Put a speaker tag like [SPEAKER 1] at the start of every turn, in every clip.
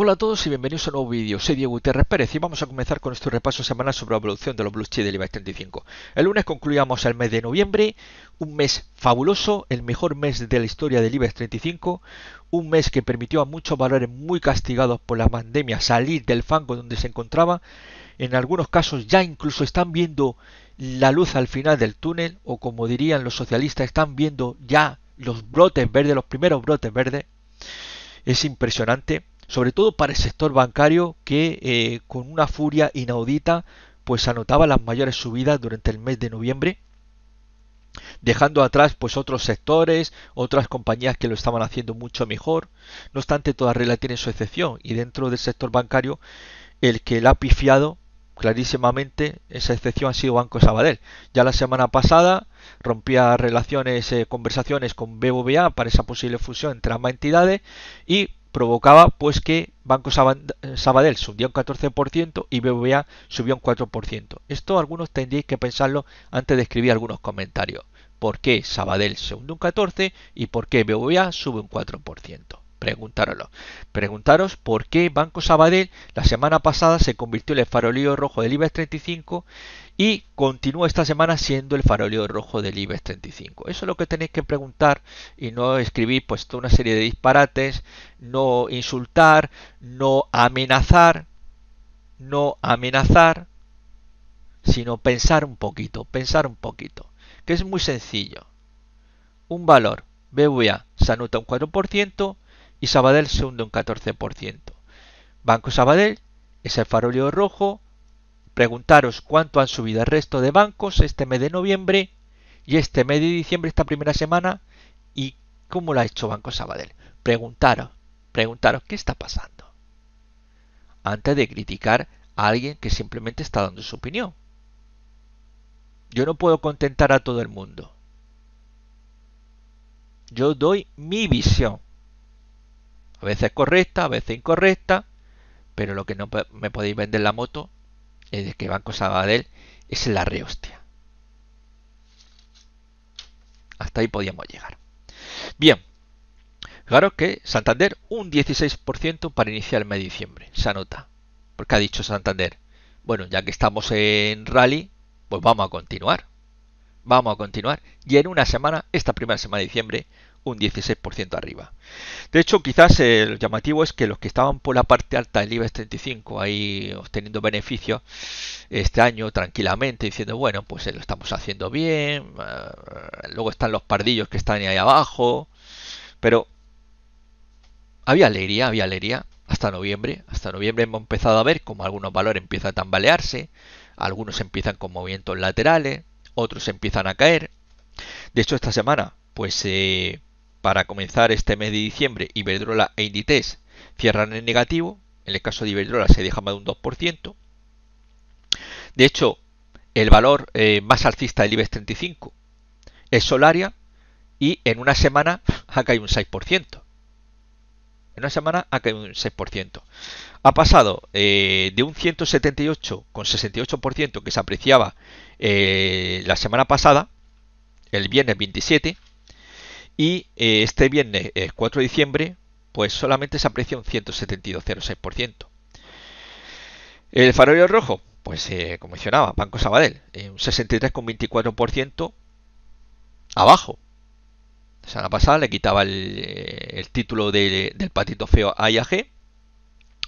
[SPEAKER 1] Hola a todos y bienvenidos a un nuevo vídeo. Soy Diego guterres Pérez y vamos a comenzar con nuestro repaso semanal sobre la evolución de los Blue del IBEX 35. El lunes concluíamos el mes de noviembre, un mes fabuloso, el mejor mes de la historia del IBEX 35, un mes que permitió a muchos valores muy castigados por la pandemia salir del fango donde se encontraba. En algunos casos ya incluso están viendo la luz al final del túnel o como dirían los socialistas, están viendo ya los brotes verdes, los primeros brotes verdes. Es impresionante sobre todo para el sector bancario que eh, con una furia inaudita pues anotaba las mayores subidas durante el mes de noviembre dejando atrás pues otros sectores, otras compañías que lo estaban haciendo mucho mejor. No obstante, toda regla tiene su excepción y dentro del sector bancario el que la ha pifiado clarísimamente esa excepción ha sido Banco Sabadell. Ya la semana pasada rompía relaciones, eh, conversaciones con BBVA para esa posible fusión entre ambas entidades y provocaba pues que Banco eh, Sabadell subió un 14% y BBVA subió un 4%. Esto algunos tendríais que pensarlo antes de escribir algunos comentarios. ¿Por qué Sabadell se un 14% y por qué BBVA sube un 4%? Preguntároslo. Preguntaros por qué Banco Sabadell la semana pasada se convirtió en el farolío rojo del IBEX 35 y continúa esta semana siendo el farolillo rojo del IBEX 35. Eso es lo que tenéis que preguntar y no escribir pues toda una serie de disparates, no insultar, no amenazar, no amenazar, sino pensar un poquito, pensar un poquito, que es muy sencillo. Un valor BVA se anota un 4%, y Sabadell se hunde un 14%. Banco Sabadell es el farolio rojo. Preguntaros cuánto han subido el resto de bancos este mes de noviembre y este mes de diciembre, esta primera semana, y cómo lo ha hecho Banco Sabadell. Preguntaros, preguntaros qué está pasando. Antes de criticar a alguien que simplemente está dando su opinión. Yo no puedo contentar a todo el mundo. Yo doy mi visión a veces correcta, a veces incorrecta, pero lo que no me podéis vender la moto es que Banco Sabadell es la rehostia. Hasta ahí podíamos llegar. Bien, claro que Santander un 16% para iniciar el mes de diciembre, se anota. Porque ha dicho Santander, bueno, ya que estamos en rally, pues vamos a continuar. Vamos a continuar. Y en una semana, esta primera semana de diciembre, un 16% arriba. De hecho, quizás el llamativo es que los que estaban por la parte alta del IBEX 35 ahí obteniendo beneficios este año tranquilamente, diciendo, bueno, pues eh, lo estamos haciendo bien, eh, luego están los pardillos que están ahí abajo, pero había alegría, había alegría hasta noviembre. Hasta noviembre hemos empezado a ver como algunos valores empiezan a tambalearse, algunos empiezan con movimientos laterales, otros empiezan a caer. De hecho, esta semana, pues... Eh, para comenzar este mes de diciembre, Iberdrola e Inditex cierran en negativo. En el caso de Iberdrola se deja más de un 2%. De hecho, el valor eh, más alcista del IBEX 35 es Solaria y en una semana ha caído un 6%. En una semana ha caído un 6%. Ha pasado eh, de un 178,68% que se apreciaba eh, la semana pasada, el viernes 27, y eh, este viernes 4 eh, de diciembre, pues solamente se aprecia un 172,06%. El farolio rojo, pues eh, como mencionaba, Banco Sabadell, un 63,24% abajo. La semana pasada le quitaba el, título del patito feo A y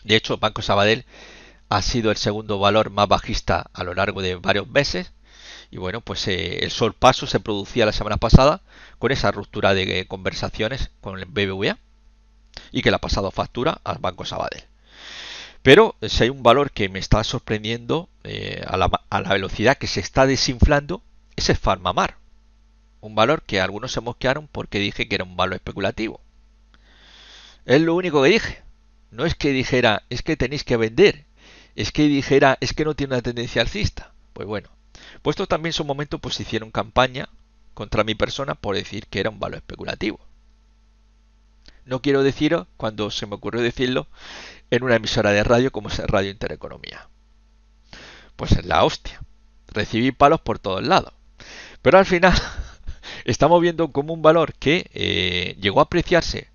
[SPEAKER 1] De hecho, Banco Sabadell ha sido el segundo valor más bajista a lo largo de varios meses y bueno, pues el eh, el sorpaso se producía la semana pasada con esa ruptura de eh, conversaciones con el BBVA y que la ha pasado factura al Banco Sabadell. Pero eh, si hay un valor que me está sorprendiendo a, la, a, la, velocidad que se está desinflando, es el Farmamar. Un valor que algunos se mosquearon porque dije que era un valor especulativo. Es lo único que dije. No es que dijera, es que tenéis que vender. Es que dijera, es que no tiene una tendencia alcista. Pues bueno, pues también en su momento pues hicieron campaña contra mi persona por decir que era un valor especulativo. No quiero deciros, cuando se me ocurrió decirlo, en una emisora de radio como es Radio Intereconomía. Pues es la hostia. Recibí palos por todos lados. Pero al final estamos viendo como un valor que eh, llegó a apreciarse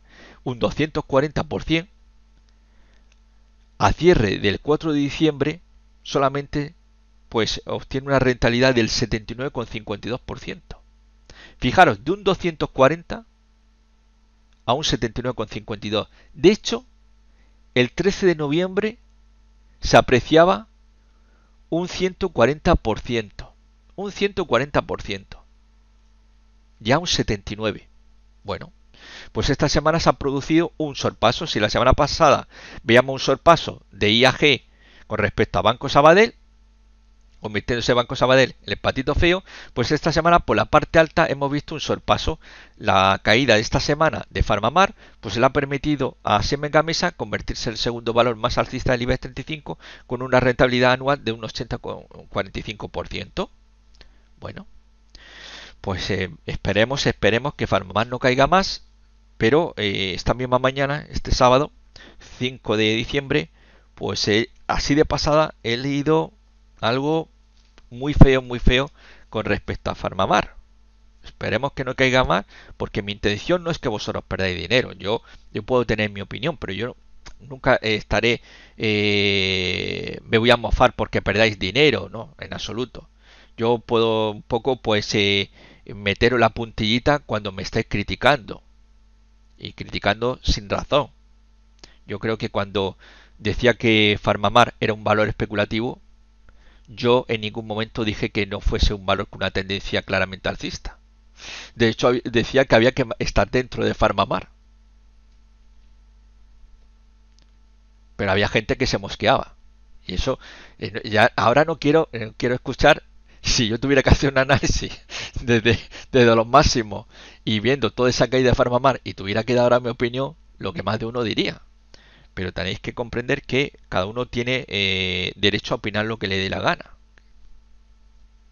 [SPEAKER 1] un 240% a cierre del 4 de diciembre solamente pues obtiene una rentabilidad del 79,52%. Fijaros, de un 240 a un 79,52. De hecho, el 13 de noviembre se apreciaba un 140%. Un 140%. Ya un 79. Bueno, pues esta semana se ha producido un sorpaso. Si la semana pasada veíamos un sorpaso de IAG con respecto a Banco Sabadell, convirtiéndose Banco Sabadell el patito feo, pues esta semana por la parte alta hemos visto un sorpaso. La caída de esta semana de Farmamar pues le ha permitido a Siemens convertirse en el segundo valor más alcista del IBEX 35 con una rentabilidad anual de un 80,45%. Bueno, pues eh, esperemos, esperemos que Farmamar no caiga más, pero eh, esta misma mañana, este sábado 5 de diciembre, pues eh, así de pasada he leído algo muy feo, muy feo con respecto a Farmamar. Esperemos que no caiga más, porque mi intención no es que vosotros perdáis dinero. Yo, yo puedo tener mi opinión, pero yo nunca eh, estaré. Eh, me voy a mofar porque perdáis dinero, no, en absoluto. Yo puedo un poco, pues, eh, meteros la puntillita cuando me estáis criticando. Y criticando sin razón. Yo creo que cuando decía que Farmamar era un valor especulativo, yo en ningún momento dije que no fuese un valor con una tendencia claramente alcista. De hecho, decía que había que estar dentro de Farmamar. Pero había gente que se mosqueaba. Y eso, eh, ya ahora no quiero, eh, quiero escuchar, si yo tuviera que hacer un análisis desde, desde los máximos y viendo toda esa caída de Farmamar y tuviera que dar ahora mi opinión, lo que más de uno diría pero tenéis que comprender que cada uno tiene eh, derecho a opinar lo que le dé la gana.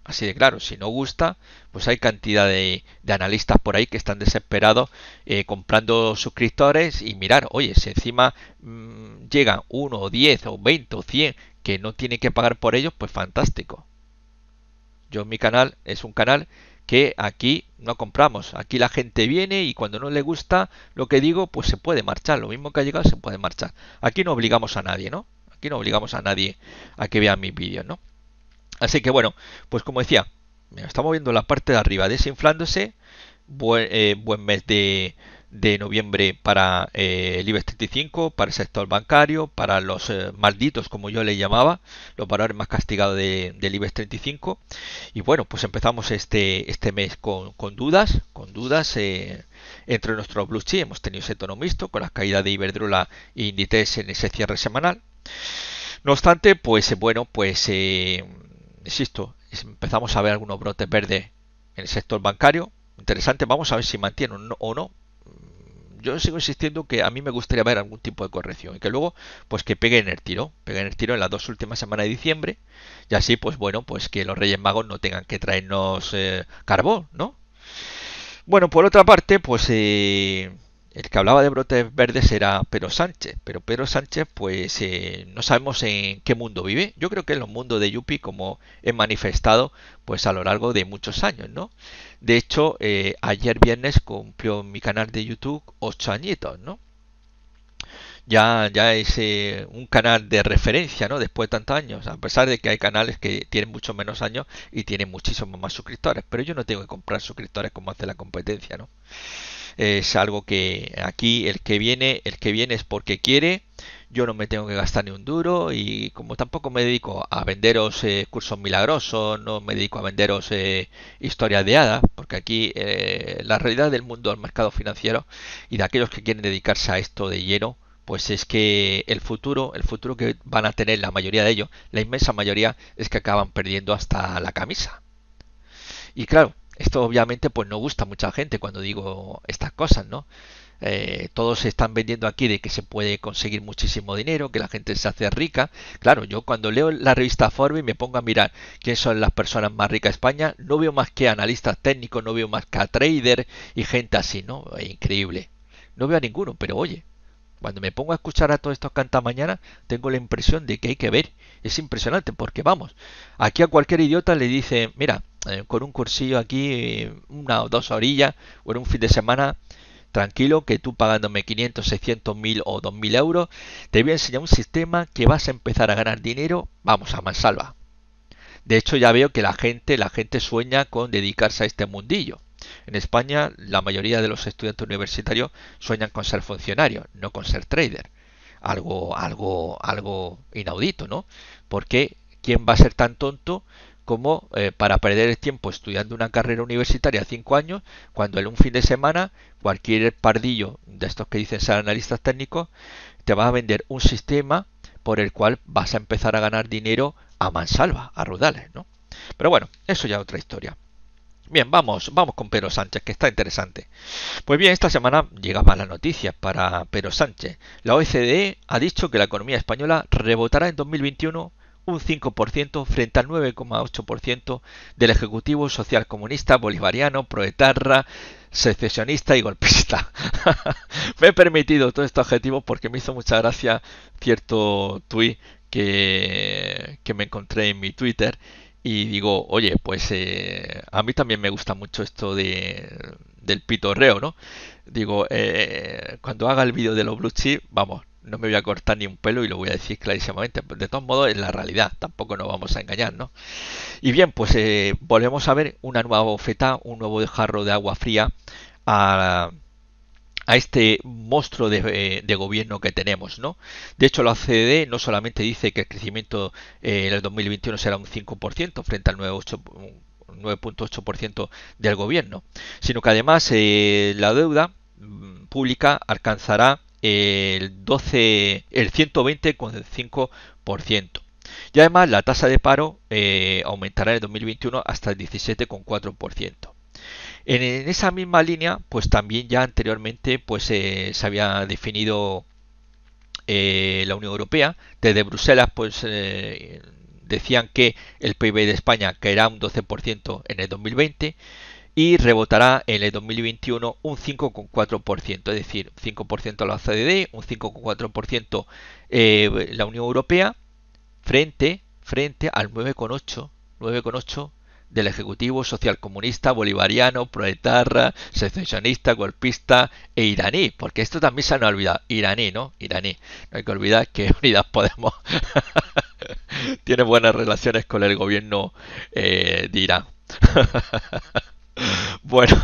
[SPEAKER 1] Así de claro, si no gusta, pues hay cantidad de, analistas por ahí que están desesperados eh, comprando suscriptores y mirar, oye, si encima mm, llegan 1 o 10 o 20 o 100 que no tiene que pagar por ellos, pues fantástico. Yo en mi canal es un canal aquí no compramos. Aquí la gente viene y cuando no le gusta lo que digo, pues se puede marchar. Lo mismo que ha llegado, se puede marchar. Aquí no obligamos a nadie, ¿no? Aquí no obligamos a nadie a que vean mis vídeos, ¿no? Así que bueno, pues como decía, estamos viendo la parte de arriba desinflándose. Eh, buen mes de, de noviembre para eh, el IBEX 35, para el sector bancario, para los eh, malditos, como yo le llamaba, los valores más castigados de, del IBEX 35. Y bueno, pues empezamos este, este mes con, con dudas, con dudas eh, entre nuestros blue Hemos tenido ese tono mixto con la caída de Iberdrola e Inditex en ese cierre semanal. No obstante, pues bueno, pues insisto, empezamos a ver algunos brotes verdes en el sector bancario. Interesante, vamos a ver si mantienen o no yo sigo insistiendo que a mí me gustaría ver algún tipo de corrección y que luego, pues que peguen el tiro, peguen el tiro en las dos últimas semanas de diciembre y así, pues bueno, pues que los Reyes Magos no tengan que traernos eh, carbón, ¿no? Bueno, por otra parte, pues eh, el que hablaba de brotes verdes era Pedro Sánchez, pero Pedro Sánchez pues eh, no sabemos en qué mundo vive. Yo creo que en los mundos de Yupi, como he manifestado pues a lo largo de muchos años, ¿no? De hecho, eh, ayer viernes cumplió mi canal de YouTube ocho añitos, ¿no? Ya, ya es eh, un canal de referencia, ¿no? Después de tantos años, a pesar de que hay canales que tienen muchos menos años y tienen muchísimos más suscriptores, pero yo no tengo que comprar suscriptores como hace la competencia, ¿no? Es algo que aquí el que viene, el que viene es porque quiere. Yo no me tengo que gastar ni un duro y como tampoco me dedico a venderos eh, cursos milagrosos, no me dedico a venderos eh, historias de hadas, porque aquí eh, la realidad del mundo del mercado financiero y de aquellos que quieren dedicarse a esto de lleno, pues es que el futuro, el futuro que van a tener la mayoría de ellos, la inmensa mayoría, es que acaban perdiendo hasta la camisa. Y claro, esto obviamente pues no gusta a mucha gente cuando digo estas cosas, ¿no? Eh, todos se están vendiendo aquí de que se puede conseguir muchísimo dinero, que la gente se hace rica. Claro, yo cuando leo la revista Forbes y me pongo a mirar quiénes son las personas más ricas de España, no veo más que analistas técnicos, no veo más que a trader y gente así, ¿no? Increíble. No veo a ninguno, pero oye, cuando me pongo a escuchar a todos estos cantamañanas, tengo la impresión de que hay que ver. Es impresionante porque vamos, aquí a cualquier idiota le dice, mira, eh, con un cursillo aquí, eh, una o dos orillas, o en un fin de semana tranquilo, que tú pagándome 500, 600, mil o mil euros, te voy a enseñar un sistema que vas a empezar a ganar dinero, vamos a mansalva. De hecho, ya veo que la gente, la gente sueña con dedicarse a este mundillo. En España, la mayoría de los estudiantes universitarios sueñan con ser funcionarios, no con ser trader. Algo, algo, algo inaudito, ¿no? Porque ¿quién va a ser tan tonto como eh, para perder el tiempo estudiando una carrera universitaria cinco años, cuando en un fin de semana cualquier pardillo de estos que dicen ser analistas técnicos te va a vender un sistema por el cual vas a empezar a ganar dinero a mansalva, a rudales, ¿no? Pero bueno, eso ya es otra historia. Bien, vamos, vamos con Pedro Sánchez, que está interesante. Pues bien, esta semana llegaban las noticias para Pedro Sánchez. La OECD e ha dicho que la economía española rebotará en 2021 un 5% frente al 9,8% del Ejecutivo Social Comunista Bolivariano, proetarra, secesionista y golpista. me he permitido todo este adjetivo porque me hizo mucha gracia cierto tuit que, me encontré en mi Twitter y digo, oye, pues eh, a mí también me gusta mucho esto de, del pitorreo, ¿no? Digo, eh, cuando haga el vídeo de los blue chip, vamos, no me voy a cortar ni un pelo y lo voy a decir clarísimamente. Pues, de todos modos, es la realidad, tampoco nos vamos a engañar, Y bien, pues eh, volvemos a ver una nueva bofeta, un nuevo jarro de agua fría a, a este monstruo de, eh, gobierno que tenemos, ¿no? De hecho, la OCDE no solamente dice que el crecimiento eh, en el 2021 será un 5% frente al 9.8% del gobierno, sino que además la deuda mm, pública alcanzará el 12, el con 120,5%. Y además la tasa de paro eh, aumentará en el 2021 hasta el 17,4%. En, en, esa misma línea, pues también ya anteriormente pues, eh, se había definido eh, la Unión Europea. Desde Bruselas pues decían que el PIB de España caerá un 12% en el 2020 y rebotará en el 2021 un 5,4%, es decir, 5% la OCDE, un 5,4% eh, la Unión Europea, frente, frente al 9,8%, 9,8% del Ejecutivo Social Comunista, Bolivariano, Proletarra, Secesionista, Golpista e Iraní, porque esto también se nos ha olvidado, iraní, ¿no? Iraní. No hay que olvidar que Unidas Podemos tiene buenas relaciones con el gobierno eh, de Irán. Bueno,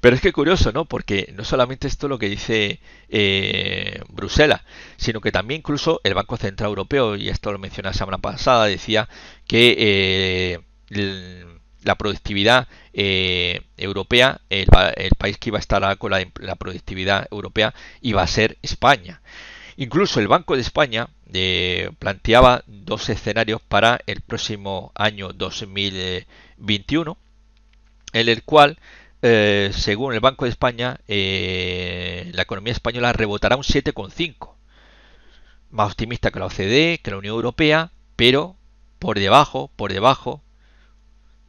[SPEAKER 1] pero es que curioso, ¿no? Porque no solamente esto lo que dice eh, Bruselas, sino que también incluso el Banco Central Europeo, y esto lo menciona la semana pasada, decía que eh, la productividad eh, europea, el, país que iba a estar con la, la productividad europea iba a ser España. Incluso el Banco de España planteaba dos escenarios para el próximo año 2021 en el cual, eh, según el Banco de España, eh, la economía española rebotará un 7,5. Más optimista que la OCDE, que la Unión Europea, pero por debajo, por debajo,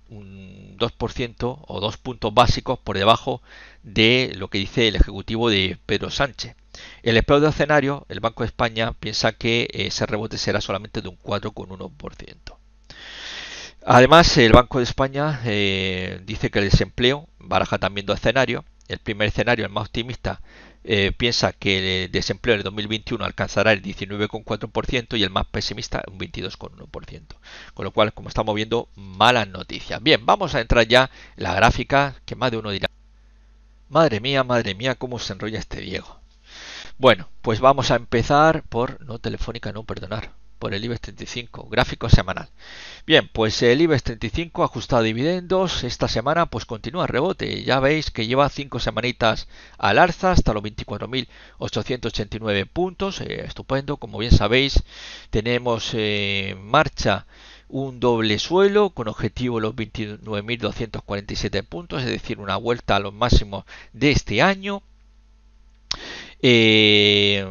[SPEAKER 1] un 2% o dos puntos básicos por debajo de lo que dice el Ejecutivo de Pedro Sánchez. el peor de escenario, el Banco de España piensa que ese rebote será solamente de un 4,1%. Además, el Banco de España eh, dice que el desempleo baraja también dos escenarios. El primer escenario, el más optimista, eh, piensa que el eh, desempleo en el 2021 alcanzará el 19,4% y el más pesimista un 22,1%. Con lo cual, como estamos viendo, malas noticias. Bien, vamos a entrar ya en la gráfica que más de uno dirá. Madre mía, madre mía, cómo se enrolla este Diego. Bueno, pues vamos a empezar por... No, Telefónica, no, perdonar por el IBEX 35, gráfico semanal. Bien, pues el IBEX 35 ajustado dividendos, esta semana pues continúa rebote, ya veis que lleva 5 semanitas al alza hasta los 24.889 puntos, eh, estupendo, como bien sabéis tenemos en marcha un doble suelo con objetivo los 29.247 puntos, es decir, una vuelta a los máximos de este año. Eh,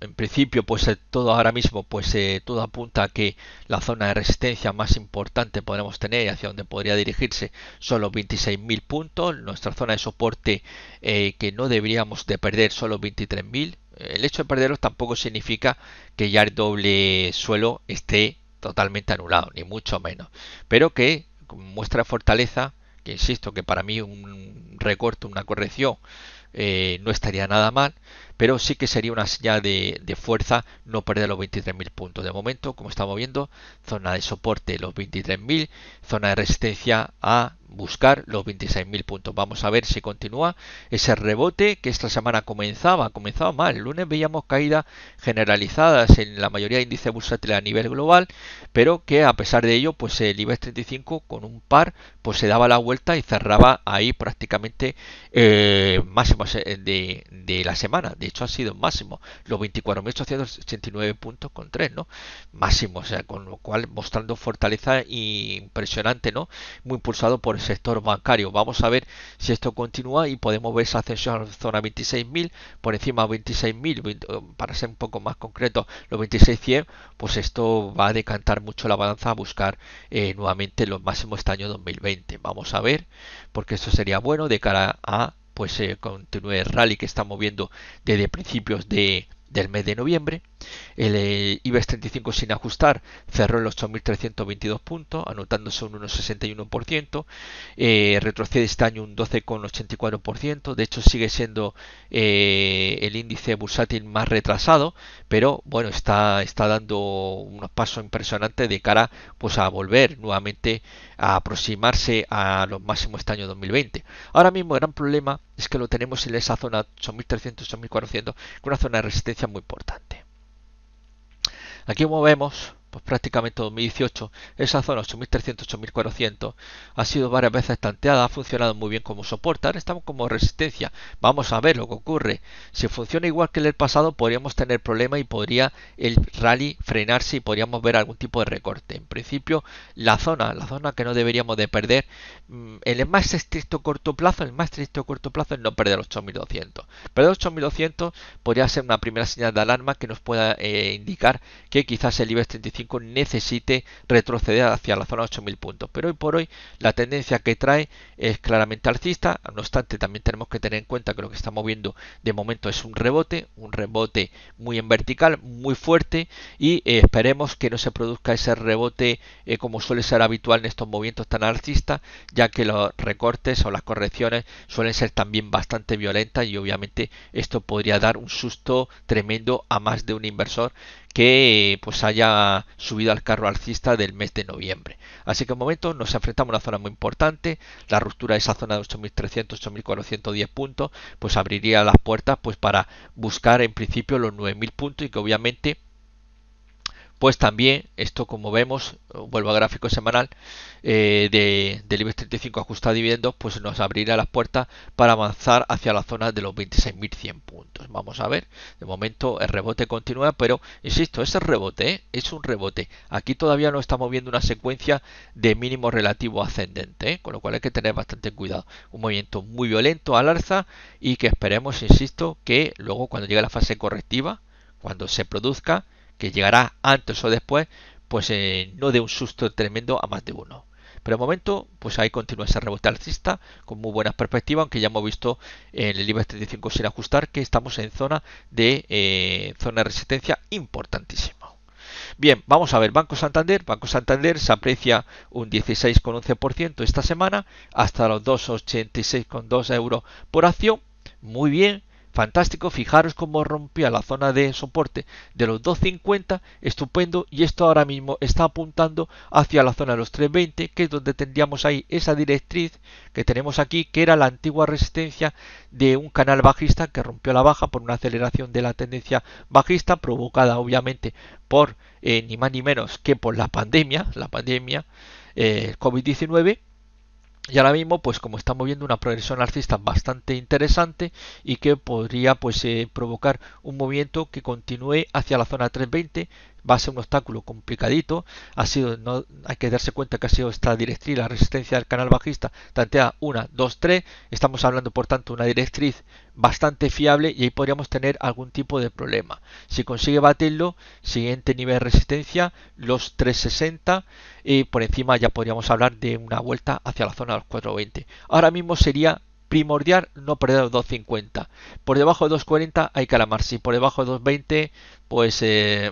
[SPEAKER 1] en principio, pues eh, todo ahora mismo, pues eh, todo apunta a que la zona de resistencia más importante podremos tener y hacia donde podría dirigirse son los 26.000 puntos. Nuestra zona de soporte eh, que no deberíamos de perder son los 23.000. El hecho de perderlos tampoco significa que ya el doble suelo esté totalmente anulado, ni mucho menos. Pero que muestra fortaleza, que insisto que para mí un recorte, una corrección eh, no estaría nada mal, pero sí que sería una señal de, de fuerza no perder los 23.000 puntos. De momento, como estamos viendo, zona de soporte los 23.000, zona de resistencia a buscar los 26.000 puntos. Vamos a ver si continúa ese rebote que esta semana comenzaba, comenzaba mal. lunes veíamos caídas generalizadas en la mayoría de índices bursátiles a nivel global, pero que a pesar de ello, pues el IBEX 35 con un par, pues se daba la vuelta y cerraba ahí prácticamente eh, máximo máximos de, la semana. De hecho, ha sido máximo, los 24.889 puntos con 3, ¿no? Máximo, o sea, con lo cual mostrando fortaleza impresionante, ¿no? Muy impulsado por sector bancario. Vamos a ver si esto continúa y podemos ver esa ascensión a la zona 26.000, por encima de 26.000, eh, para ser un poco más concreto, los 26.100, pues esto va a decantar mucho la balanza a buscar eh, nuevamente los máximos este año 2020. Vamos a ver, porque esto sería bueno de cara a pues eh, continúe el rally que estamos viendo desde principios de, del mes de noviembre. El eh, IBEX 35 sin ajustar cerró en los 8.322 puntos, anotándose un 1,61%. Eh, retrocede este año un 12,84%. De hecho, sigue siendo eh, el índice bursátil más retrasado, pero bueno, está, está dando unos pasos impresionantes de cara pues, a volver nuevamente a aproximarse a los máximos este año 2020. Ahora mismo, el gran problema es que lo tenemos en esa zona 8.300-8.400, que es una zona de resistencia muy importante aquí movemos. Pues, prácticamente 2018, esa zona 8300-8400 ha sido varias veces tanteada, ha funcionado muy bien como soporte, ahora estamos como resistencia, vamos a ver lo que ocurre. Si funciona igual que en el pasado, podríamos tener problemas y podría el rally frenarse y podríamos ver algún tipo de recorte. En principio, la zona, la zona que no deberíamos de perder, en mm, el más estricto corto plazo, el más estricto corto plazo es no perder 8200. Perder 8200 podría ser una primera señal de alarma que nos pueda eh, indicar que quizás el IBEX 35 necesite retroceder hacia la zona 8000 puntos. Pero hoy por hoy la tendencia que trae es claramente alcista. No obstante, también tenemos que tener en cuenta que lo que está moviendo de momento es un rebote, un rebote muy en vertical, muy fuerte y eh, esperemos que no se produzca ese rebote eh, como suele ser habitual en estos movimientos tan alcistas, ya que los recortes o las correcciones suelen ser también bastante violentas y obviamente esto podría dar un susto tremendo a más de un inversor que pues haya subido al carro alcista del mes de noviembre. Así que el momento nos enfrentamos a una zona muy importante, la ruptura de esa zona de 8.300, 8.410 puntos, pues abriría las puertas pues para buscar en principio los 9.000 puntos y que obviamente pues también esto como vemos, eh, vuelvo al gráfico semanal, eh, de, del IBEX 35 ajustado a dividendos, pues nos abrirá las puertas para avanzar hacia la zona de los 26.100 puntos. Vamos a ver, de momento el rebote continúa, pero insisto, ese rebote ¿eh? es un rebote. Aquí todavía no estamos viendo una secuencia de mínimo relativo ascendente, con lo cual hay que tener bastante cuidado. Un movimiento muy violento al alza y que esperemos, insisto, que luego cuando llegue la fase correctiva, cuando se produzca, que llegará antes o después, pues eh, no dé un susto tremendo a más de uno. Pero de momento, pues ahí continúa ese rebote alcista con muy buenas perspectivas, aunque ya hemos visto en el IBEX 35 sin ajustar que estamos en zona de eh, zona de resistencia importantísima. Bien, vamos a ver Banco Santander. Banco Santander se aprecia un 16,11% esta semana hasta los 2,86,2 euros por acción. Muy bien, Fantástico, fijaros cómo rompió la zona de soporte de los 250, estupendo, y esto ahora mismo está apuntando hacia la zona de los 320, que es donde tendríamos ahí esa directriz que tenemos aquí, que era la antigua resistencia de un canal bajista que rompió la baja por una aceleración de la tendencia bajista, provocada obviamente por eh, ni más ni menos que por la pandemia, la pandemia eh, COVID-19, y ahora mismo, pues como estamos viendo una progresión alcista bastante interesante y que podría pues eh, provocar un movimiento que continúe hacia la zona 320 va a ser un obstáculo complicadito. Ha sido, no, hay que darse cuenta que ha sido esta directriz, la resistencia del canal bajista, tantea 1, 2, 3. Estamos hablando, por tanto, una directriz bastante fiable y ahí podríamos tener algún tipo de problema. Si consigue batirlo, siguiente nivel de resistencia, los 360 y por encima ya podríamos hablar de una vuelta hacia la zona de los 420. Ahora mismo sería primordial no perder los 250. Por debajo de 240 hay que si Por debajo de 220, pues eh,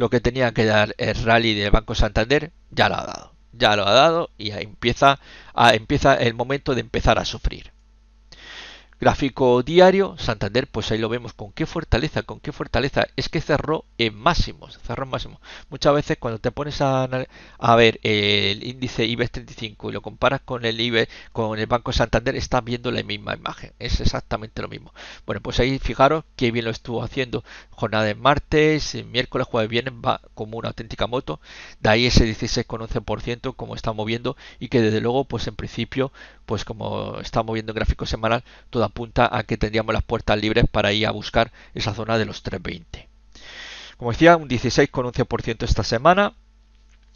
[SPEAKER 1] lo que tenía que dar el rally del Banco Santander ya lo ha dado. Ya lo ha dado y empieza, a, ah, empieza el momento de empezar a sufrir. Gráfico diario, Santander, pues ahí lo vemos con qué fortaleza, con qué fortaleza. Es que cerró en máximos, cerró en máximo Muchas veces cuando te pones a, ver eh, el índice IBEX 35 y lo comparas con el IBEX, con el Banco Santander, estás viendo la misma imagen. Es exactamente lo mismo. Bueno, pues ahí fijaros qué bien lo estuvo haciendo. Jornada de martes, eh, miércoles, jueves, viernes, va como una auténtica moto. De ahí ese 16,11% como estamos moviendo y que desde luego, pues en principio pues como estamos viendo en gráfico semanal, todo apunta a que tendríamos las puertas libres para ir a buscar esa zona de los 320. Como decía, un 16,11% esta semana.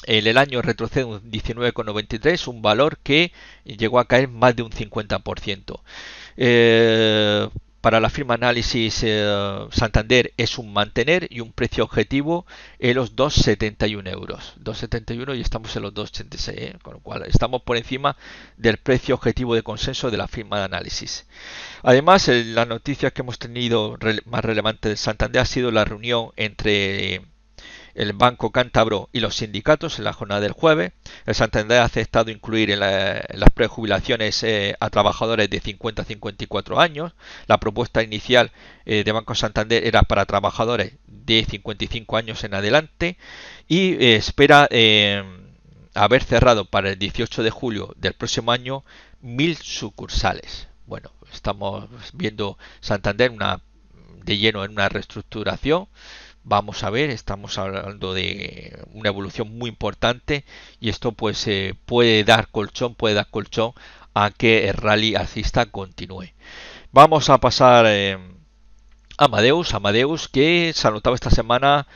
[SPEAKER 1] el año retrocede un 19,93, un valor que llegó a caer más de un 50%. Eh, para la firma análisis eh, Santander es un mantener y un precio objetivo en los 2,71 euros. 2,71 y estamos en los 2,86, ¿eh? con lo cual estamos por encima del precio objetivo de consenso de la firma de análisis. Además, la noticia que hemos tenido más relevante de Santander ha sido la reunión entre el Banco Cántabro y los sindicatos en la jornada del jueves. El Santander ha aceptado incluir en, las prejubilaciones eh, a trabajadores de 50 a 54 años. La propuesta inicial eh, de Banco Santander era para trabajadores de 55 años en adelante y eh, espera haber cerrado para el 18 de julio del próximo año mil sucursales. Bueno, estamos viendo Santander una, de lleno en una reestructuración vamos a ver, estamos hablando de una evolución muy importante y esto pues eh, puede dar colchón, puede dar colchón a que el rally alcista continúe. Vamos a pasar eh, a Amadeus, Amadeus que se anotaba esta semana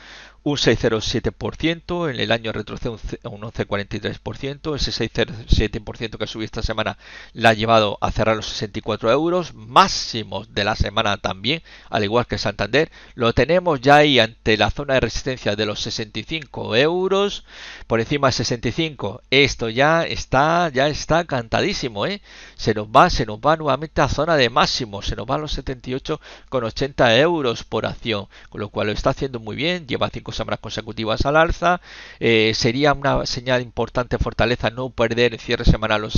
[SPEAKER 1] un 6,07%, en el año retrocede un 11,43%, ese 6,07% que subido esta semana la ha llevado a cerrar los 64 euros, máximos de la semana también, al igual que Santander, lo tenemos ya ahí ante la zona de resistencia de los 65 euros, por encima de 65, esto ya está, ya está cantadísimo, ¿eh? se nos va, se nos va nuevamente a zona de máximo, se nos va a los 78,80 euros por acción, con lo cual lo está haciendo muy bien, lleva 5 semanas consecutivas al alza. Eh, sería una señal importante fortaleza no perder el cierre semana los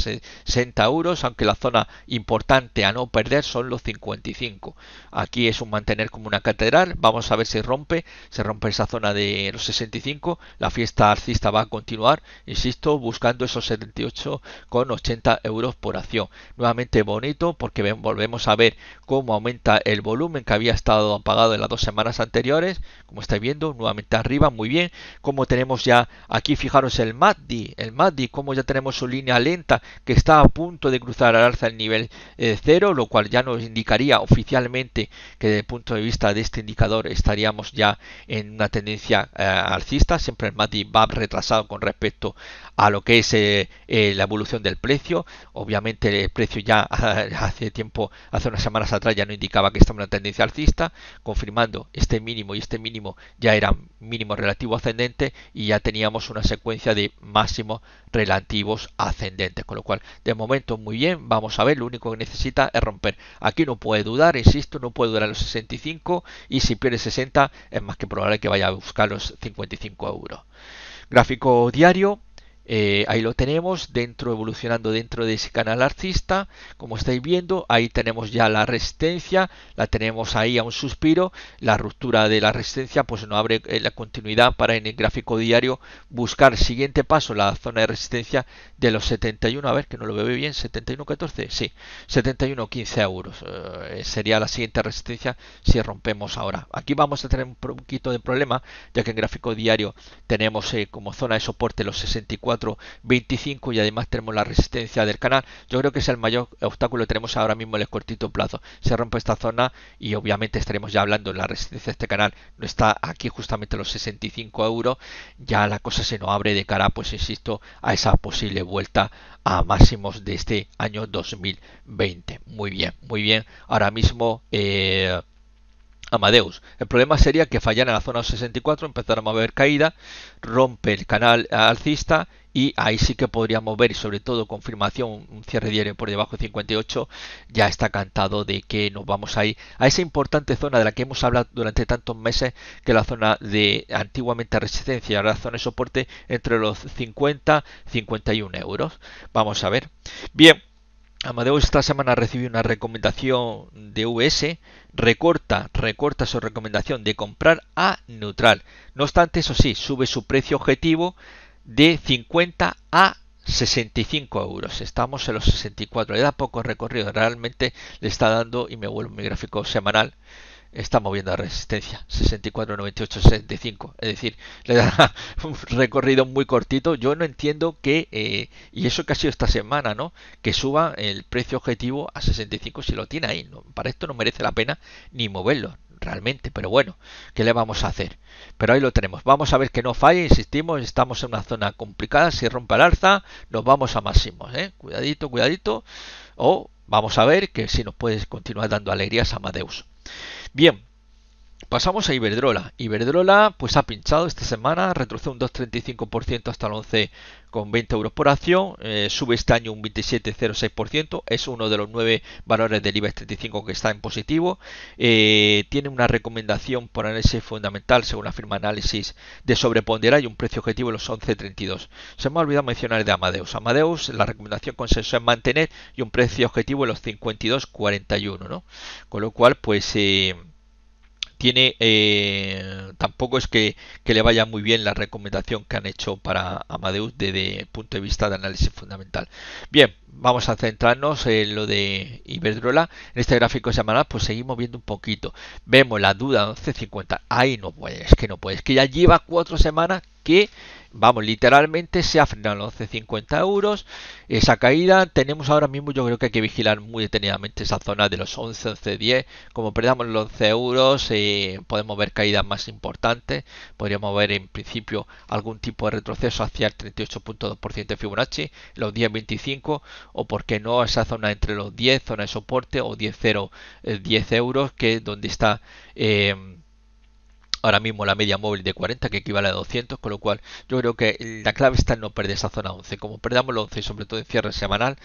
[SPEAKER 1] 60 euros, aunque la zona importante a no perder son los 55. Aquí es un mantener como una catedral. Vamos a ver si rompe, se rompe esa zona de los 65. La fiesta alcista va a continuar, insisto, buscando esos 78 con 80 euros por acción. Nuevamente bonito porque volvemos a ver cómo aumenta el volumen que había estado apagado en las dos semanas anteriores. Como estáis viendo, nuevamente arriba, muy bien, como tenemos ya aquí, fijaros el MACD, el MACD, como ya tenemos su línea lenta que está a punto de cruzar al alza el nivel eh, cero, lo cual ya nos indicaría oficialmente que desde el punto de vista de este indicador estaríamos ya en una tendencia eh, alcista, siempre el MACD va retrasado con respecto a lo que es eh, la evolución del precio, obviamente el precio ya hace tiempo, hace unas semanas atrás ya no indicaba que está en una tendencia alcista, confirmando este mínimo y este mínimo ya eran mínimo relativo ascendente y ya teníamos una secuencia de máximos relativos ascendentes. Con lo cual, de momento muy bien, vamos a ver, lo único que necesita es romper. Aquí no puede dudar, insisto, no puede durar los 65 y si pierde 60 es más que probable que vaya a buscar los 55 euros. Gráfico diario eh, ahí lo tenemos dentro, evolucionando dentro de ese canal artista. Como estáis viendo, ahí tenemos ya la resistencia, la tenemos ahí a un suspiro. La ruptura de la resistencia pues no abre eh, la continuidad para en el gráfico diario buscar siguiente paso, la zona de resistencia de los 71, a ver que no lo veo bien, 71.14, sí, 71.15 euros. Eh, sería la siguiente resistencia si rompemos ahora. Aquí vamos a tener un poquito de problema, ya que en gráfico diario tenemos como zona de soporte los 64 25 y además tenemos la resistencia del canal. Yo creo que es el mayor obstáculo que tenemos ahora mismo en el cortito plazo. Se rompe esta zona y obviamente estaremos ya hablando, la resistencia de este canal no está aquí justamente los 65 euros, ya la cosa se nos abre de cara, pues insisto, a esa posible vuelta a máximos de este año 2020. Muy bien, muy bien. Ahora mismo... Eh, Amadeus. El problema sería que fallara en la zona 64, empezáramos a ver caída, rompe el canal alcista y ahí sí que podríamos ver, y sobre todo confirmación, un cierre diario por debajo de 58, ya está cantado de que nos vamos a ir a esa importante zona de la que hemos hablado durante tantos meses, que es la zona de antiguamente resistencia, ...la zona de soporte entre los 50 51 euros. Vamos a ver. Bien. Amadeo esta semana recibió una recomendación de US, recorta, recorta su recomendación de comprar a neutral. No obstante, eso sí, sube su precio objetivo de 50 a 65 euros. Estamos en los 64. Le da poco recorrido. Realmente le está dando, y me vuelvo mi gráfico semanal, está moviendo la resistencia 64, 98, 65 es decir le da un recorrido muy cortito yo no entiendo que eh, y eso que ha sido esta semana no que suba el precio objetivo a 65 si lo tiene ahí no, para esto no merece la pena ni moverlo realmente, pero bueno, ¿qué le vamos a hacer? Pero ahí lo tenemos. Vamos a ver que no falle, insistimos, estamos en una zona complicada, si rompe el alza, nos vamos a máximos, ¿eh? Cuidadito, cuidadito. O vamos a ver que si nos puedes continuar dando alegrías a Amadeus. Bien, Pasamos a Iberdrola. Iberdrola pues ha pinchado esta semana, retrocede un 2,35% hasta el 20 euros por acción, eh, sube este año un 27,06%, es uno de los nueve valores del IBEX 35 que está en positivo, eh, tiene una recomendación por análisis fundamental según la firma análisis de sobreponderar y un precio objetivo en los 11,32. Se me ha olvidado mencionar de Amadeus. Amadeus, la recomendación consenso es mantener y un precio objetivo en los 52,41, ¿no? Con lo cual pues... Eh, tiene eh, tampoco es que, le vaya muy bien la recomendación que han hecho para Amadeus desde el punto de vista de análisis fundamental. Bien, vamos a centrarnos en lo de Iberdrola. En este gráfico semanal pues seguimos viendo un poquito. Vemos la duda 11.50. Ahí no puedes, que no puedes, que ya lleva cuatro semanas que Vamos, literalmente se ha los 11.50 euros. Esa caída tenemos ahora mismo, yo creo que hay que vigilar muy detenidamente esa zona de los 11, 11, 10. Como perdamos los 11 euros, eh, podemos ver caídas más importantes. Podríamos ver en principio algún tipo de retroceso hacia el 38.2% de Fibonacci, los 10.25 o por qué no esa zona entre los 10, zona de soporte o 10.0, 10 eh, euros, que es donde está... Eh, ahora mismo la media móvil de 40 que equivale a 200, con lo cual yo creo que la clave está en no perder esa zona 11. Como perdamos la 11 sobre todo en cierre semanal,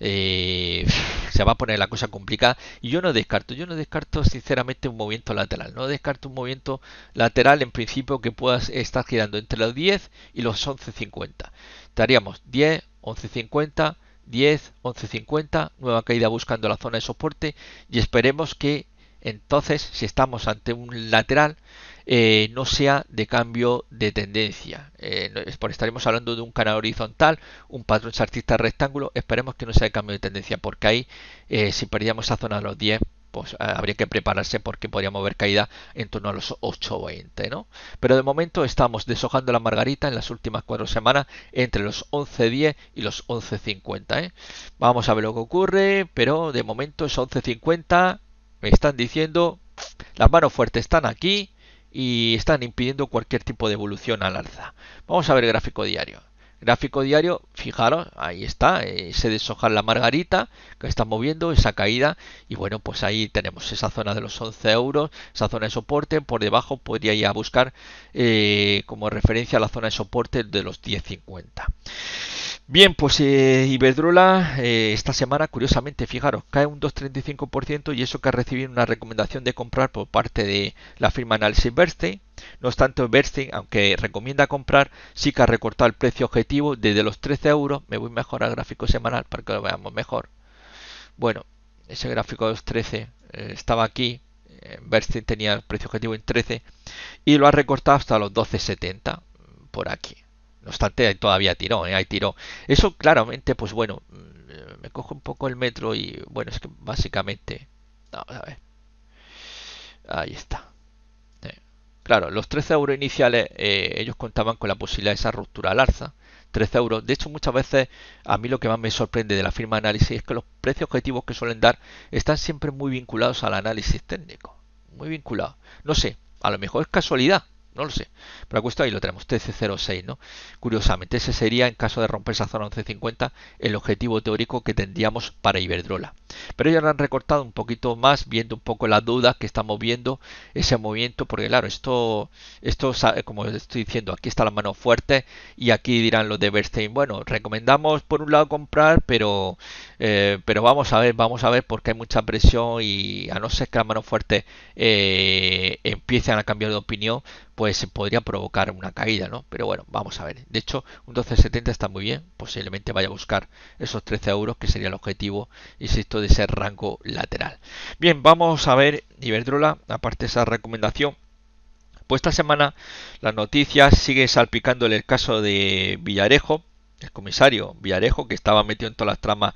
[SPEAKER 1] eh, se va a poner la cosa complicada. Y yo no descarto, yo no descarto sinceramente un movimiento lateral, no descarto un movimiento lateral en principio que puedas estar girando entre los 10 y los 11.50. Estaríamos 10, 11.50. 10, 11.50, nueva caída buscando la zona de soporte y esperemos que entonces, si estamos ante un lateral, eh, no sea de cambio de tendencia. Eh, estaremos hablando de un canal horizontal, un patrón chartista rectángulo, esperemos que no sea de cambio de tendencia, porque ahí eh, si perdíamos esa zona de los 10, pues habría que prepararse porque podríamos ver caída en torno a los 8.20, ¿no? Pero de momento estamos deshojando la margarita en las últimas cuatro semanas entre los 11.10 y los 11.50, ¿eh? Vamos a ver lo que ocurre, pero de momento es 11.50, me están diciendo, las manos fuertes están aquí, y están impidiendo cualquier tipo de evolución al alza. Vamos a ver el gráfico diario. Gráfico diario, fijaros, ahí está, ese se deshoja la margarita que está moviendo esa caída y bueno, pues ahí tenemos esa zona de los 11 euros, esa zona de soporte, por debajo podría ir a buscar eh, como referencia la zona de soporte de los 10.50. Bien, pues eh, Iberdrola eh, esta semana, curiosamente, fijaros, cae un 2,35% y eso que ha recibido una recomendación de comprar por parte de la firma Análisis Bernstein. No obstante, Bernstein, aunque recomienda comprar, sí que ha recortado el precio objetivo desde los 13 euros. Me voy mejor al gráfico semanal para que lo veamos mejor. Bueno, ese gráfico de los 13 eh, estaba aquí. Bernstein tenía el precio objetivo en 13 y lo ha recortado hasta los 12,70 por aquí no obstante, todavía tiró. ¿eh? hay Eso claramente, pues bueno, mm, me cojo un poco el metro y bueno, es que básicamente... Vamos a ver. Ahí está. ¿eh? Claro, los 13 euros iniciales eh, ellos contaban con la posibilidad de esa ruptura al alza. 13 euros. De hecho, muchas veces a mí lo que más me sorprende de la firma análisis es que los precios objetivos que suelen dar están siempre muy vinculados al análisis técnico. Muy vinculados. No sé, a lo mejor es casualidad. No lo sé. Pero la ahí lo tenemos, TC06, ¿no? Curiosamente, ese sería, en caso de romper esa zona 1150, el objetivo teórico que tendríamos para Iberdrola. Pero ya lo han recortado un poquito más, viendo un poco las dudas que estamos viendo, ese movimiento, porque claro, esto, esto como estoy diciendo, aquí está la mano fuerte y aquí dirán los de Bernstein, bueno, recomendamos por un lado comprar, pero, eh, pero vamos a ver, vamos a ver, porque hay mucha presión y a no ser que la mano fuerte eh, empiecen a cambiar de opinión, pues podría provocar una caída, ¿no? Pero bueno, vamos a ver. De hecho, un 12.70 está muy bien, posiblemente vaya a buscar esos 13 euros, que sería el objetivo, insisto, de ser rango lateral. Bien, vamos a ver Iberdrola, aparte de esa recomendación. Pues esta semana las noticias sigue salpicándole el caso de Villarejo, el comisario Villarejo, que estaba metido en todas las tramas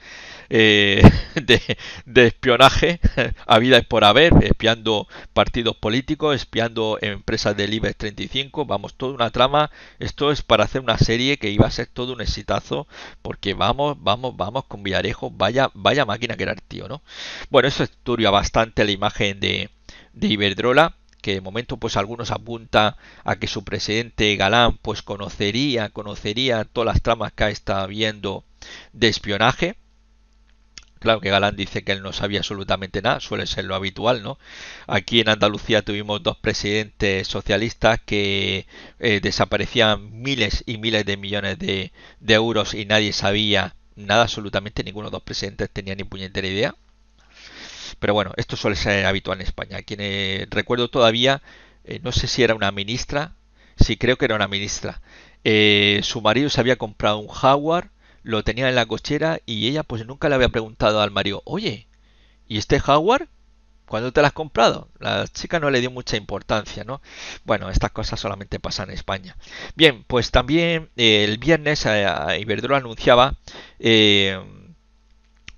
[SPEAKER 1] eh, de, espionaje, a vida es por haber, espiando partidos políticos, espiando empresas del IBEX 35, vamos, toda una trama. Esto es para hacer una serie que iba a ser todo un exitazo, porque vamos, vamos, vamos con Villarejo, vaya, vaya máquina que era el tío, ¿no? Bueno, eso estudia bastante la imagen de, de Iberdrola de momento pues algunos apunta a que su presidente Galán pues conocería, conocería todas las tramas que está viendo de espionaje. Claro que Galán dice que él no sabía absolutamente nada, suele ser lo habitual, ¿no? Aquí en Andalucía tuvimos dos presidentes socialistas que eh, desaparecían miles y miles de millones de, de euros y nadie sabía nada, absolutamente ninguno de los presidentes tenía ni puñetera idea. Pero bueno, esto suele ser habitual en España. Quien eh, recuerdo todavía, eh, no sé si era una ministra, sí creo que era una ministra. Eh, su marido se había comprado un Jaguar, lo tenía en la cochera y ella pues nunca le había preguntado al marido, oye, ¿y este Jaguar? ¿Cuándo te lo has comprado? La chica no le dio mucha importancia, ¿no? Bueno, estas cosas solamente pasan en España. Bien, pues también el viernes eh, Iberdrola anunciaba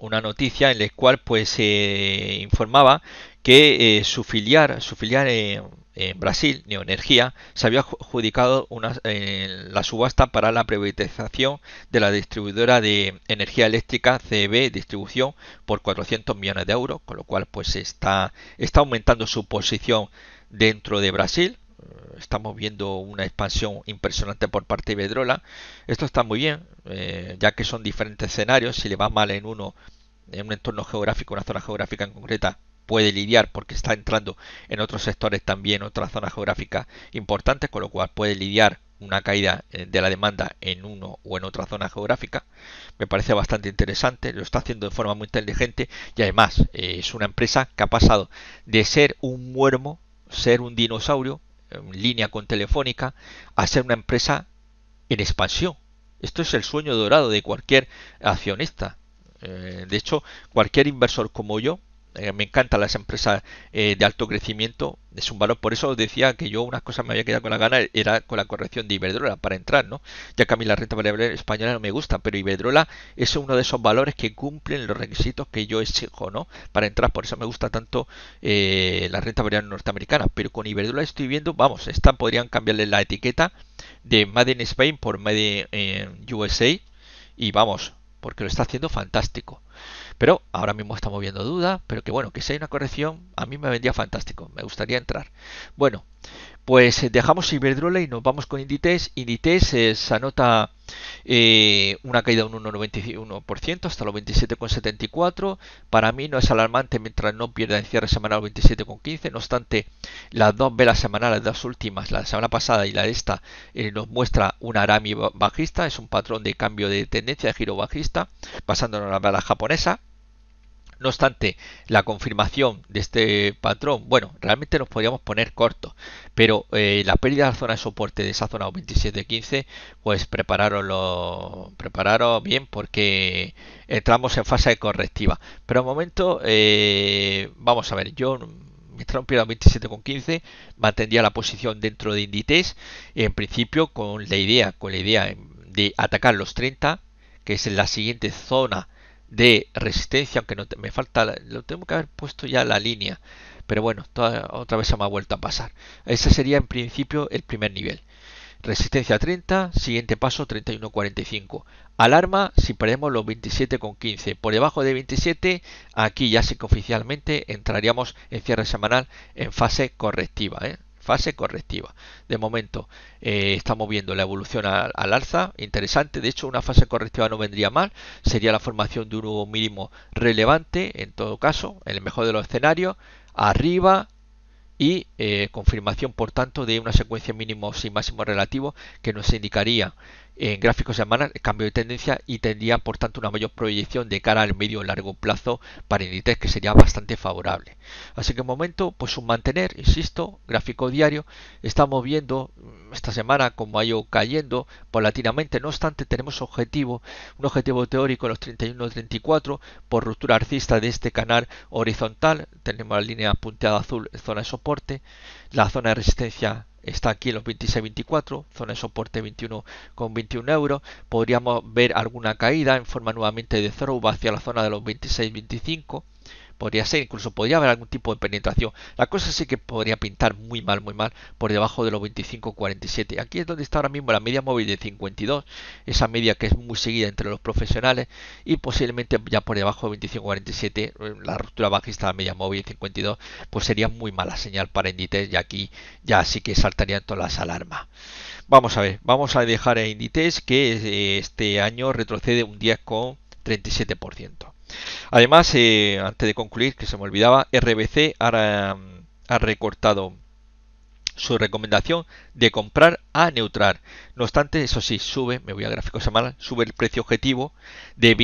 [SPEAKER 1] una noticia en la cual pues se informaba que eh, su filial, su filial en Brasil, Neoenergía, se había adjudicado una, eh, la subasta para la privatización de la distribuidora de energía eléctrica CB Distribución por 400 millones de euros, con lo cual pues está, está aumentando su posición dentro de Brasil estamos viendo una expansión impresionante por parte de Bedrola. Esto está muy bien, eh, ya que son diferentes escenarios. Si le va mal en uno, en un entorno geográfico, una zona geográfica en concreta, puede lidiar porque está entrando en otros sectores también, otras zonas geográficas importantes, con lo cual puede lidiar una caída eh, de la demanda en uno o en otra zona geográfica. Me parece bastante interesante, lo está haciendo de forma muy inteligente y además eh, es una empresa que ha pasado de ser un muermo, ser un dinosaurio, línea con Telefónica a ser una empresa en expansión. Esto es el sueño dorado de cualquier accionista. Eh, de hecho, cualquier inversor como yo eh, me encantan las empresas eh, de alto crecimiento, es un valor. Por eso os decía que yo unas cosas me había quedado con la gana, era con la corrección de Iberdrola para entrar, ¿no? Ya que a mí la renta variable española no me gusta, pero Iberdrola es uno de esos valores que cumplen los requisitos que yo exijo, ¿no? Para entrar, por eso me gusta tanto eh, la renta variable norteamericana. Pero con Iberdrola estoy viendo, vamos, esta podrían cambiarle la etiqueta de Made in Spain por Made in USA y vamos, porque lo está haciendo fantástico. Pero ahora mismo está moviendo duda, pero que bueno, que si hay una corrección, a mí me vendría fantástico, me gustaría entrar. Bueno, pues eh, dejamos Iberdrola y nos vamos con Inditex. Inditex eh, se anota eh, una caída de un 1,91% hasta los 27,74. Para mí no es alarmante mientras no pierda el cierre semanal 27,15. No obstante, las dos velas semanales, las últimas, la semana pasada y la de esta, nos muestra un arami bajista. Es un patrón de cambio de tendencia, de giro bajista, pasando a la vela japonesa. No obstante, la confirmación de este patrón, bueno, realmente nos podríamos poner cortos, pero eh, la pérdida de la zona de soporte de esa zona 27.15, pues prepararos, prepararos bien porque entramos en fase correctiva. Pero al momento, eh, vamos a ver, yo me mientras la 27,15 mantendría la posición dentro de Inditex en principio con la idea con la idea de atacar los 30 que es la siguiente zona de resistencia, aunque no me falta, lo tengo que haber puesto ya la línea, pero bueno, otra vez se me ha vuelto a pasar. Ese sería en principio el primer nivel. Resistencia 30, siguiente paso 31.45. Alarma si perdemos los 27.15. Por debajo de 27, aquí ya sé que oficialmente entraríamos en cierre semanal en fase correctiva. ¿eh? fase correctiva. De momento eh, estamos viendo la evolución al, alza, interesante. De hecho, una fase correctiva no vendría mal, sería la formación de un nuevo mínimo relevante, en todo caso, en el mejor de los escenarios, arriba y eh, confirmación, por tanto, de una secuencia mínimo sin máximo relativo que nos indicaría en gráficos semanales, cambio de tendencia y tendría por tanto una mayor proyección de cara al medio y largo plazo para Inditex que sería bastante favorable. Así que en momento, pues un mantener, insisto, gráfico diario, estamos viendo mm, esta semana como ha ido cayendo paulatinamente, no obstante tenemos objetivo, un objetivo teórico en los 31-34 por ruptura alcista de este canal horizontal, tenemos la línea punteada azul, zona de soporte, la zona de resistencia está aquí en los 26.24, zona de soporte 21 con euros. Podríamos ver alguna caída en forma nuevamente de 0 hacia la zona de los 26.25 podría ser, incluso podría haber algún tipo de penetración. La cosa sí que podría pintar muy mal, muy mal, por debajo de los 25-47. Aquí es donde está ahora mismo la media móvil de 52, esa media que es muy seguida entre los profesionales, y posiblemente ya por debajo de 25-47, la ruptura bajista de la media móvil 52, pues sería muy mala señal para Inditex, y aquí ya sí que saltarían todas las alarmas. Vamos a ver, vamos a dejar a Inditex que eh, este año retrocede un 10,37%. Además, eh, antes de concluir, que se me olvidaba, RBC ha, mm, ha recortado su recomendación de comprar a neutral. No obstante, eso sí, sube, me voy a gráfico semanal, sube el precio objetivo de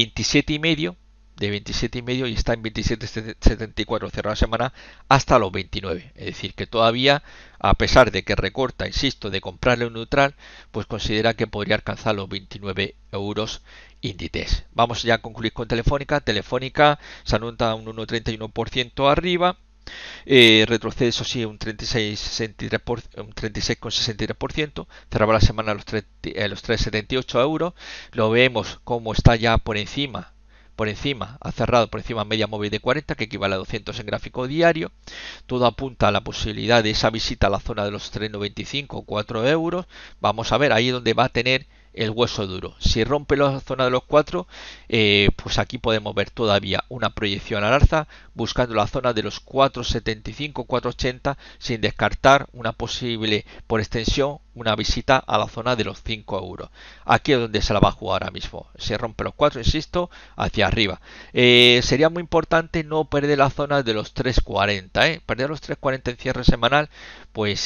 [SPEAKER 1] medio de 27 y medio y está en 27.74 cerrado la semana hasta los 29 es decir que todavía a pesar de que recorta insisto de comprarle un neutral pues considera que podría alcanzar los 29 euros índices vamos ya a concluir con Telefónica Telefónica se anota un 1,31% arriba eh, retrocede, eso sí, un 36,63%. Un 36 Cerraba la semana a los 3,78 eh, euros. Lo vemos como está ya por encima por encima, ha cerrado por encima media móvil de 40, que equivale a 200 en gráfico diario. Todo apunta a la posibilidad de esa visita a la zona de los 3,95 o 4 euros. Vamos a ver ahí donde va a tener el hueso duro. Si rompe la zona de los 4, eh, pues aquí podemos ver todavía una proyección al alza buscando la zona de los 4,75, 4,80 sin descartar una posible por extensión una visita a la zona de los 5 euros. Aquí es donde se la va a jugar ahora mismo. si rompe los 4, insisto, hacia arriba. Eh, sería muy importante no perder la zona de los 3,40. ¿eh? Perder los 3,40 en cierre semanal, pues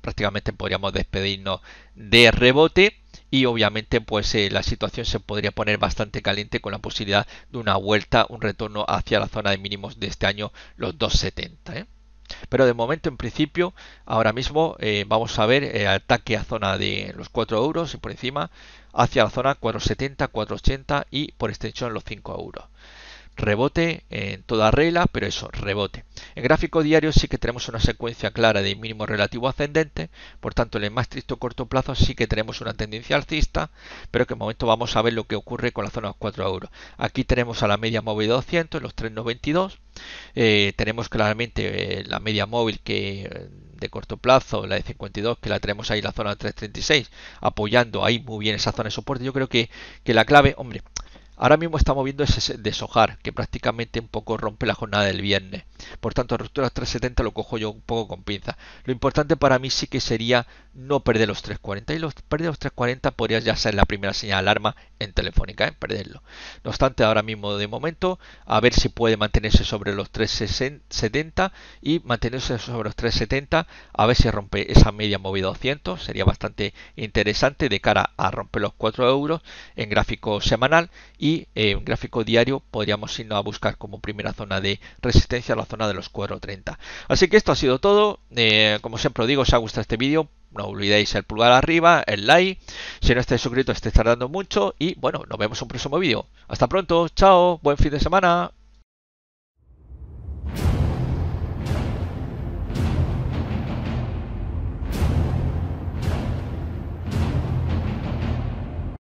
[SPEAKER 1] prácticamente podríamos despedirnos de rebote y obviamente pues eh, la situación se podría poner bastante caliente con la posibilidad de una vuelta, un retorno hacia la zona de mínimos de este año, los 270. ¿eh? Pero de momento, en principio, ahora mismo eh, vamos a ver ataque a zona de los 4 euros y por encima hacia la zona 470, 480 y por extensión los 5 euros rebote en toda regla, pero eso, rebote. En gráfico diario sí que tenemos una secuencia clara de mínimo relativo ascendente, por tanto en el más triste corto plazo sí que tenemos una tendencia alcista, pero que en momento vamos a ver lo que ocurre con la zona de 4 euros. Aquí tenemos a la media móvil de 200, los 3,92, eh, tenemos claramente eh, la media móvil que eh, de corto plazo, la de 52, que la tenemos ahí, la zona de 336, apoyando ahí muy bien esa zona de soporte. Yo creo que, que la clave, hombre, Ahora mismo está viendo ese deshojar, que prácticamente un poco rompe la jornada del viernes. Por tanto, rupturas 370 lo cojo yo un poco con pinza. Lo importante para mí sí que sería no perder los 340. Y los perder los 340 podría ya ser la primera señal de alarma en Telefónica, en ¿eh? perderlo. No obstante, ahora mismo de momento, a ver si puede mantenerse sobre los 370 y mantenerse sobre los 370, a ver si rompe esa media movida 200, sería bastante interesante de cara a romper los 4 euros en gráfico semanal y en gráfico diario podríamos irnos a buscar como primera zona de resistencia la zona de los 4.30. Así que esto ha sido todo, eh, como siempre digo, si os ha gustado este vídeo, no olvidéis el pulgar arriba, el like. Si no estáis suscritos, estáis tardando mucho. Y bueno, nos vemos en un próximo vídeo. Hasta pronto, chao, buen fin de semana.